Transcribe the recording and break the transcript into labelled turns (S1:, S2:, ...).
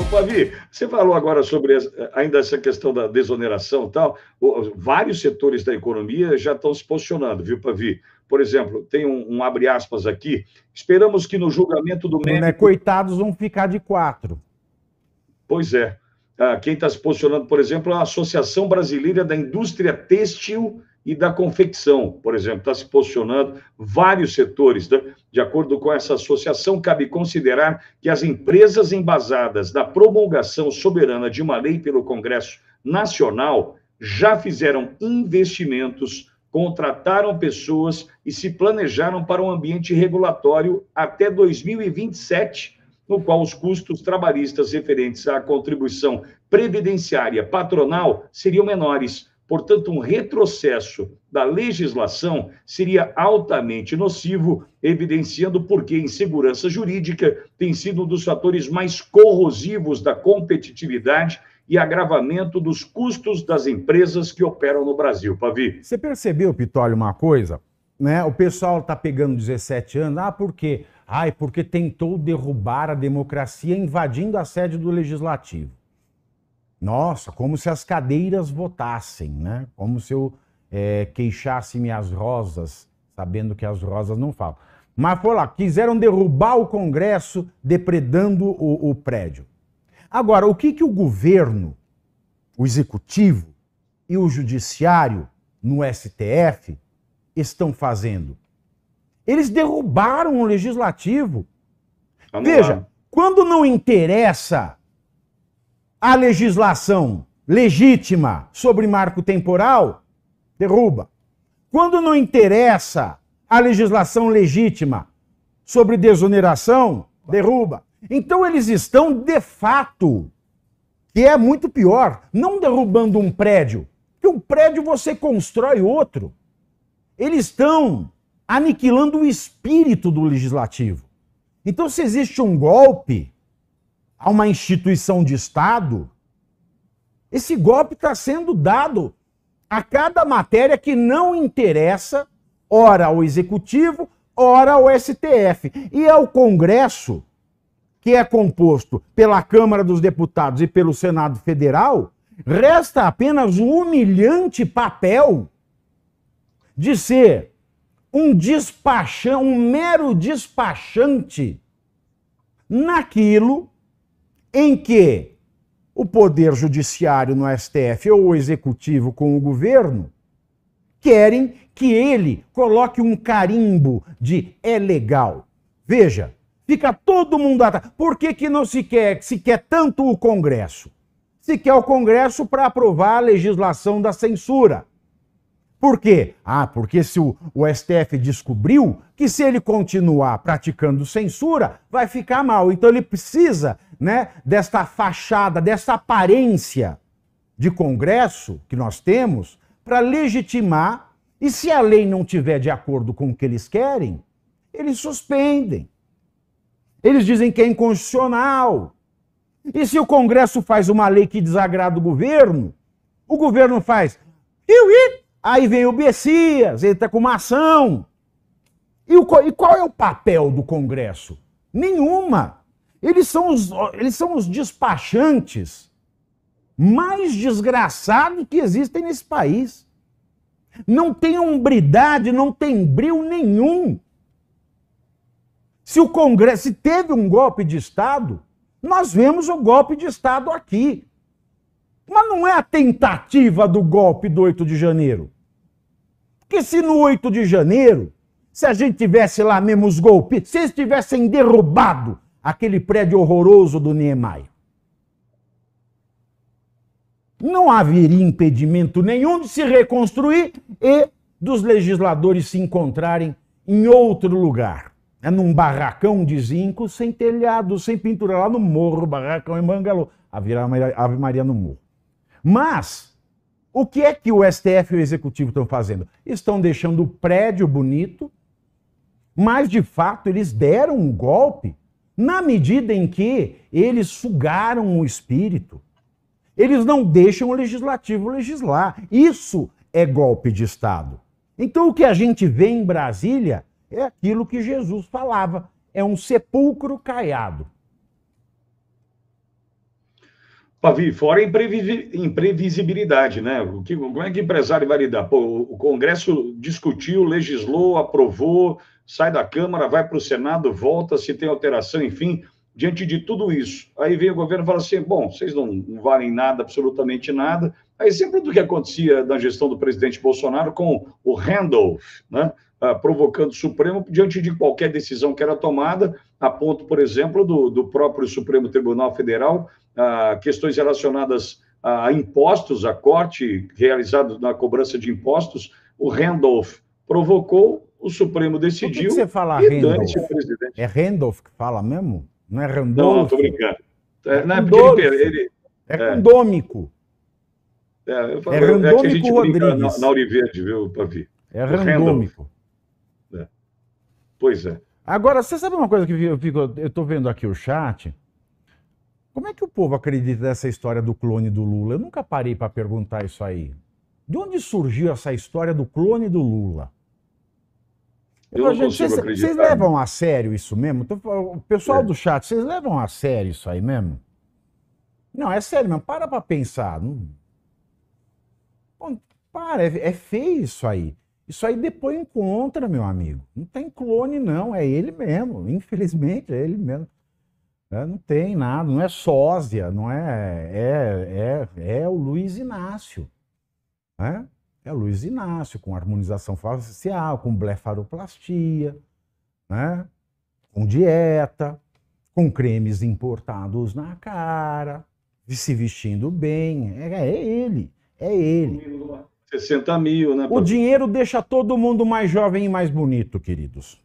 S1: Opa, Pavi, você falou agora sobre ainda essa questão da desoneração e tal. Vários setores da economia já estão se posicionando, viu, Pavi? Por exemplo, tem um, um abre aspas aqui. Esperamos que no julgamento do médico. Né?
S2: Coitados vão ficar de quatro.
S1: Pois é. Ah, quem está se posicionando, por exemplo, é a Associação Brasileira da Indústria Têxtil e da confecção, por exemplo, está se posicionando vários setores. Né? De acordo com essa associação, cabe considerar que as empresas embasadas na promulgação soberana de uma lei pelo Congresso Nacional já fizeram investimentos, contrataram pessoas e se planejaram para um ambiente regulatório até 2027 no qual os custos trabalhistas referentes à contribuição previdenciária patronal seriam menores, Portanto, um retrocesso da legislação seria altamente nocivo, evidenciando porque insegurança jurídica tem sido um dos fatores mais corrosivos da competitividade e agravamento dos custos das empresas que operam no Brasil. Pavi. Você
S2: percebeu, Pitório, uma coisa? Né? O pessoal está pegando 17 anos. Ah, por quê? Ai, porque tentou derrubar a democracia invadindo a sede do legislativo. Nossa, como se as cadeiras votassem, né? Como se eu é, queixasse-me as rosas, sabendo que as rosas não falam. Mas foi lá, quiseram derrubar o Congresso depredando o, o prédio. Agora, o que, que o governo, o executivo e o judiciário no STF estão fazendo? Eles derrubaram o legislativo. Vamos Veja, lá. quando não interessa a legislação legítima sobre marco temporal, derruba. Quando não interessa a legislação legítima sobre desoneração, derruba. Então eles estão, de fato, que é muito pior, não derrubando um prédio, que um prédio você constrói outro. Eles estão aniquilando o espírito do legislativo. Então, se existe um golpe, a uma instituição de Estado, esse golpe está sendo dado a cada matéria que não interessa, ora ao Executivo, ora ao STF. E ao é Congresso, que é composto pela Câmara dos Deputados e pelo Senado Federal, resta apenas o humilhante papel de ser um despachão, um mero despachante naquilo em que o poder judiciário no STF ou o executivo com o governo querem que ele coloque um carimbo de é legal. Veja, fica todo mundo atrás. Por que, que não se quer, se quer tanto o Congresso? Se quer o Congresso para aprovar a legislação da censura. Por quê? Ah, porque se o, o, STF descobriu que se ele continuar praticando censura, vai ficar mal. Então ele precisa, né, desta fachada, dessa aparência de Congresso que nós temos para legitimar. E se a lei não tiver de acordo com o que eles querem, eles suspendem. Eles dizem que é inconstitucional. E se o Congresso faz uma lei que desagrada o governo, o governo faz. Iuí! Aí vem o Bessias, entra com uma ação. E, o, e qual é o papel do Congresso? Nenhuma. Eles são os, eles são os despachantes mais desgraçados que existem nesse país. Não tem hombridade, não tem brilho nenhum. Se o Congresso se teve um golpe de Estado, nós vemos o golpe de Estado aqui. Mas não é a tentativa do golpe do 8 de janeiro. Porque se no 8 de janeiro, se a gente tivesse lá mesmo os golpistas, se eles tivessem derrubado aquele prédio horroroso do Niemeyer, não haveria impedimento nenhum de se reconstruir e dos legisladores se encontrarem em outro lugar. É num barracão de zinco, sem telhado, sem pintura, lá no morro, barracão em Bangalô. Ave Ave Maria no morro. Mas o que é que o STF e o Executivo estão fazendo? Estão deixando o prédio bonito, mas de fato eles deram um golpe na medida em que eles sugaram o espírito. Eles não deixam o legislativo legislar. Isso é golpe de Estado. Então o que a gente vê em Brasília é aquilo que Jesus falava: é um sepulcro caiado.
S1: Pavi, fora é imprevisibilidade, né? O que, como é que o empresário vai lidar? Pô, o Congresso discutiu, legislou, aprovou, sai da Câmara, vai para o Senado, volta, se tem alteração, enfim, diante de tudo isso. Aí vem o governo e fala assim: bom, vocês não, não valem nada, absolutamente nada, a exemplo do que acontecia na gestão do presidente Bolsonaro com o Randolph, né? Uh, provocando o Supremo diante de qualquer decisão que era tomada, a ponto, por exemplo, do, do próprio Supremo Tribunal Federal, uh, questões relacionadas a impostos, a corte realizado na cobrança de impostos, o Randolph provocou, o Supremo decidiu. Por que, você fala Randolph?
S2: É Randolph que fala mesmo? Não é Randolph? Não, estou
S1: brincando. É, não, é porque ele. ele é, é
S2: condômico.
S1: É, eu falo, é, é randômico é Rodrigues. Na, na Oliveira, viu, Pavi? É, é randômico. É. Pois é.
S2: Agora, você sabe uma coisa que eu fico, eu tô vendo aqui o chat? Como é que o povo acredita nessa história do clone do Lula? Eu nunca parei para perguntar isso aí. De onde surgiu essa história do clone do Lula? Eu não gente, vocês, acreditar. Vocês levam a sério isso mesmo? O pessoal é. do chat, vocês levam a sério isso aí mesmo? Não, é sério mesmo. Para para pensar. Não... Para, é, é, feio isso aí. Isso aí depõe contra, meu amigo. Não tem clone, não. É ele mesmo. Infelizmente, é ele mesmo. É, não tem nada. Não é sósia, não é. É, é, é o Luiz Inácio. Né? É o Luiz Inácio, com harmonização facial, com blefaroplastia, né? com dieta, com cremes importados na cara, se vestindo bem. É, é ele. É ele.
S1: 60 mil, né? O dinheiro
S2: deixa todo mundo mais jovem e mais bonito, queridos.